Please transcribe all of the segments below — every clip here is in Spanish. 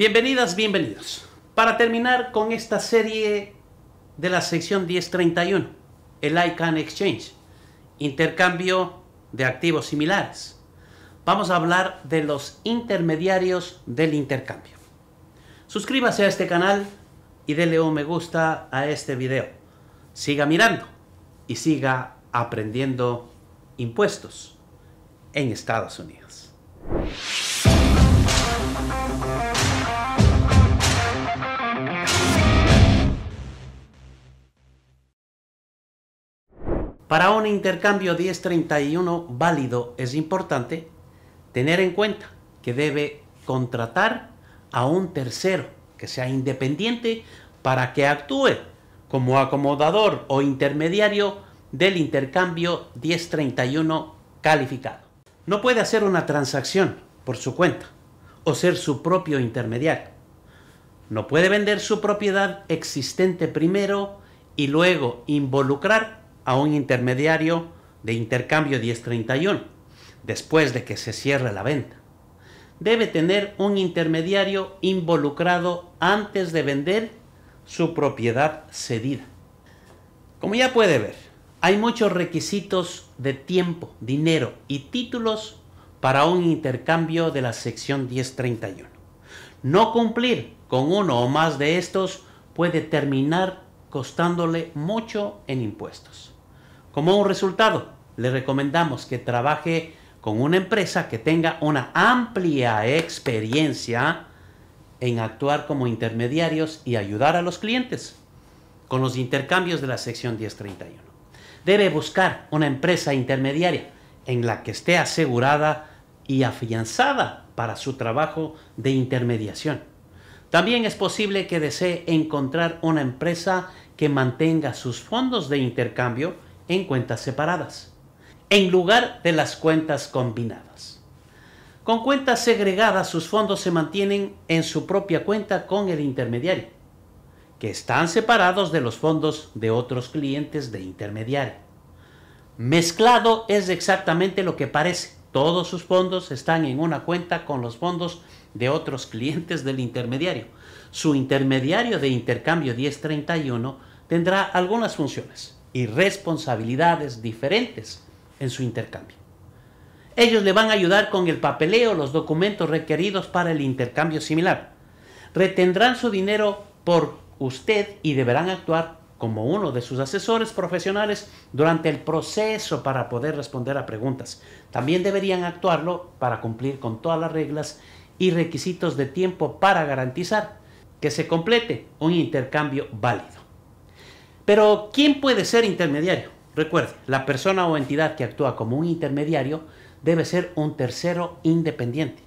Bienvenidas, bienvenidos. Para terminar con esta serie de la sección 1031, el ICANN Exchange, intercambio de activos similares. Vamos a hablar de los intermediarios del intercambio. Suscríbase a este canal y déle un me gusta a este video. Siga mirando y siga aprendiendo impuestos en Estados Unidos. Para un intercambio 1031 válido es importante tener en cuenta que debe contratar a un tercero que sea independiente para que actúe como acomodador o intermediario del intercambio 1031 calificado. No puede hacer una transacción por su cuenta o ser su propio intermediario. No puede vender su propiedad existente primero y luego involucrar a un intermediario de intercambio 1031 después de que se cierre la venta. Debe tener un intermediario involucrado antes de vender su propiedad cedida. Como ya puede ver, hay muchos requisitos de tiempo, dinero y títulos para un intercambio de la sección 1031. No cumplir con uno o más de estos puede terminar costándole mucho en impuestos. Como un resultado, le recomendamos que trabaje con una empresa que tenga una amplia experiencia en actuar como intermediarios y ayudar a los clientes con los intercambios de la sección 1031. Debe buscar una empresa intermediaria en la que esté asegurada y afianzada para su trabajo de intermediación también es posible que desee encontrar una empresa que mantenga sus fondos de intercambio en cuentas separadas, en lugar de las cuentas combinadas. Con cuentas segregadas sus fondos se mantienen en su propia cuenta con el intermediario, que están separados de los fondos de otros clientes de intermediario. Mezclado es exactamente lo que parece todos sus fondos están en una cuenta con los fondos de otros clientes del intermediario. Su intermediario de intercambio 1031 tendrá algunas funciones y responsabilidades diferentes en su intercambio. Ellos le van a ayudar con el papeleo, los documentos requeridos para el intercambio similar. Retendrán su dinero por usted y deberán actuar como uno de sus asesores profesionales durante el proceso para poder responder a preguntas. También deberían actuarlo para cumplir con todas las reglas y requisitos de tiempo para garantizar que se complete un intercambio válido. Pero, ¿quién puede ser intermediario? Recuerde, la persona o entidad que actúa como un intermediario debe ser un tercero independiente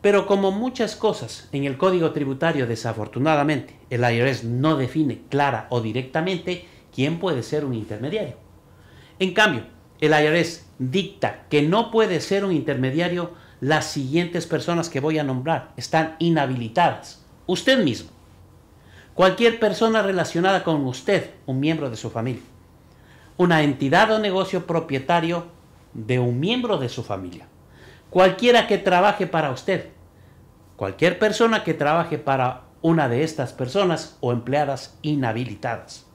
pero como muchas cosas en el Código Tributario, desafortunadamente, el IRS no define clara o directamente quién puede ser un intermediario. En cambio, el IRS dicta que no puede ser un intermediario las siguientes personas que voy a nombrar. Están inhabilitadas. Usted mismo. Cualquier persona relacionada con usted, un miembro de su familia. Una entidad o negocio propietario de un miembro de su familia Cualquiera que trabaje para usted, cualquier persona que trabaje para una de estas personas o empleadas inhabilitadas.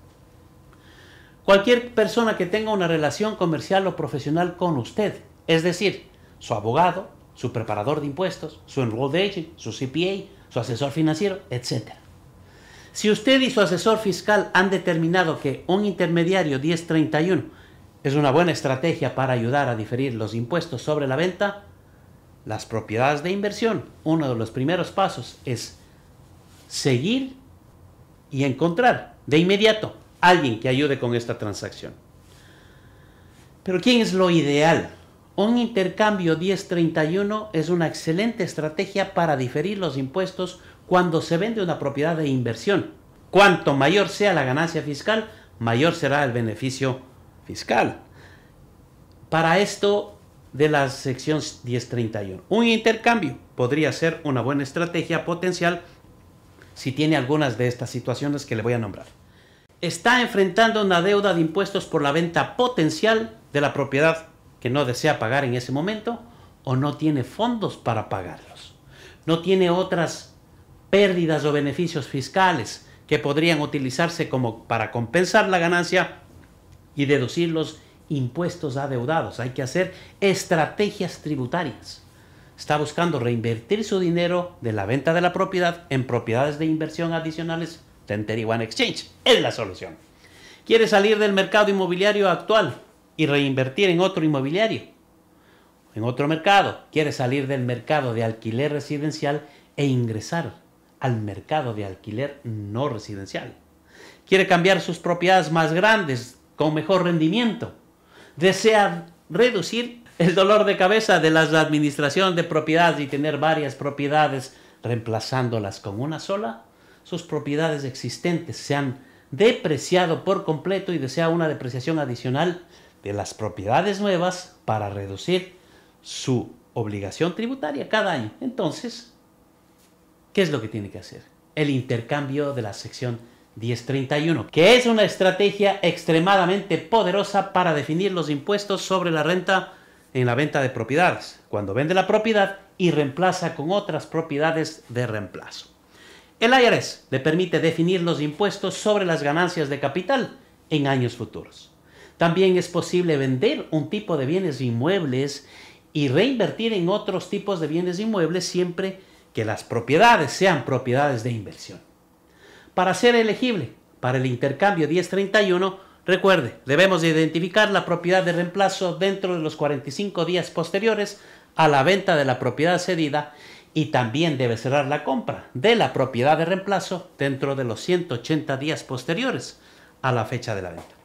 Cualquier persona que tenga una relación comercial o profesional con usted, es decir, su abogado, su preparador de impuestos, su enrolled agent, su CPA, su asesor financiero, etc. Si usted y su asesor fiscal han determinado que un intermediario 1031 es una buena estrategia para ayudar a diferir los impuestos sobre la venta, las propiedades de inversión, uno de los primeros pasos es seguir y encontrar de inmediato alguien que ayude con esta transacción. Pero ¿quién es lo ideal? Un intercambio 1031 es una excelente estrategia para diferir los impuestos cuando se vende una propiedad de inversión. Cuanto mayor sea la ganancia fiscal, mayor será el beneficio fiscal. Para esto de la sección 1031. Un intercambio podría ser una buena estrategia potencial si tiene algunas de estas situaciones que le voy a nombrar. Está enfrentando una deuda de impuestos por la venta potencial de la propiedad que no desea pagar en ese momento o no tiene fondos para pagarlos. No tiene otras pérdidas o beneficios fiscales que podrían utilizarse como para compensar la ganancia y deducirlos impuestos adeudados, hay que hacer estrategias tributarias. Está buscando reinvertir su dinero de la venta de la propiedad en propiedades de inversión adicionales Tentery One Exchange. Es la solución. Quiere salir del mercado inmobiliario actual y reinvertir en otro inmobiliario, en otro mercado. Quiere salir del mercado de alquiler residencial e ingresar al mercado de alquiler no residencial. Quiere cambiar sus propiedades más grandes con mejor rendimiento desea reducir el dolor de cabeza de la administración de propiedades y tener varias propiedades reemplazándolas con una sola, sus propiedades existentes se han depreciado por completo y desea una depreciación adicional de las propiedades nuevas para reducir su obligación tributaria cada año. Entonces, ¿qué es lo que tiene que hacer? El intercambio de la sección 1031, que es una estrategia extremadamente poderosa para definir los impuestos sobre la renta en la venta de propiedades, cuando vende la propiedad y reemplaza con otras propiedades de reemplazo. El IRS le permite definir los impuestos sobre las ganancias de capital en años futuros. También es posible vender un tipo de bienes inmuebles y reinvertir en otros tipos de bienes inmuebles siempre que las propiedades sean propiedades de inversión. Para ser elegible para el intercambio 1031, recuerde, debemos identificar la propiedad de reemplazo dentro de los 45 días posteriores a la venta de la propiedad cedida y también debe cerrar la compra de la propiedad de reemplazo dentro de los 180 días posteriores a la fecha de la venta.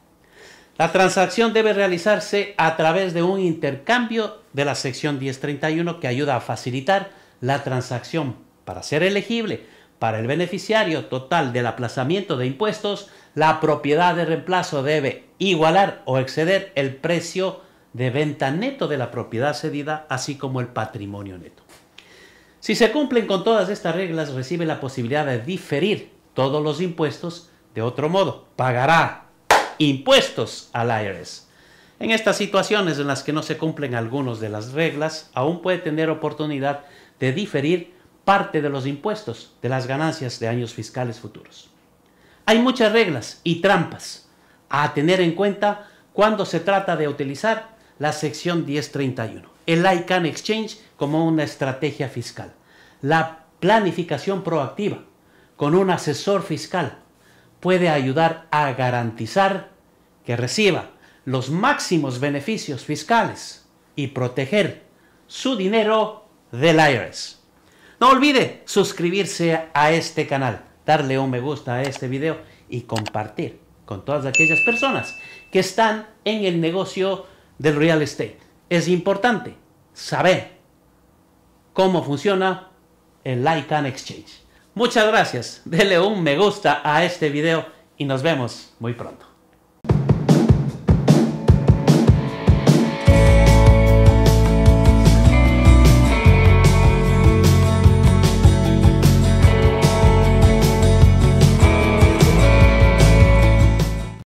La transacción debe realizarse a través de un intercambio de la sección 1031 que ayuda a facilitar la transacción para ser elegible para el beneficiario total del aplazamiento de impuestos, la propiedad de reemplazo debe igualar o exceder el precio de venta neto de la propiedad cedida, así como el patrimonio neto. Si se cumplen con todas estas reglas, recibe la posibilidad de diferir todos los impuestos de otro modo. Pagará impuestos al IRS. En estas situaciones en las que no se cumplen algunas de las reglas, aún puede tener oportunidad de diferir parte de los impuestos de las ganancias de años fiscales futuros. Hay muchas reglas y trampas a tener en cuenta cuando se trata de utilizar la sección 1031, el ICANN Exchange como una estrategia fiscal, la planificación proactiva con un asesor fiscal puede ayudar a garantizar que reciba los máximos beneficios fiscales y proteger su dinero del IRS. No olvide suscribirse a este canal, darle un me gusta a este video y compartir con todas aquellas personas que están en el negocio del real estate. Es importante saber cómo funciona el Lycan Exchange. Muchas gracias, dele un me gusta a este video y nos vemos muy pronto.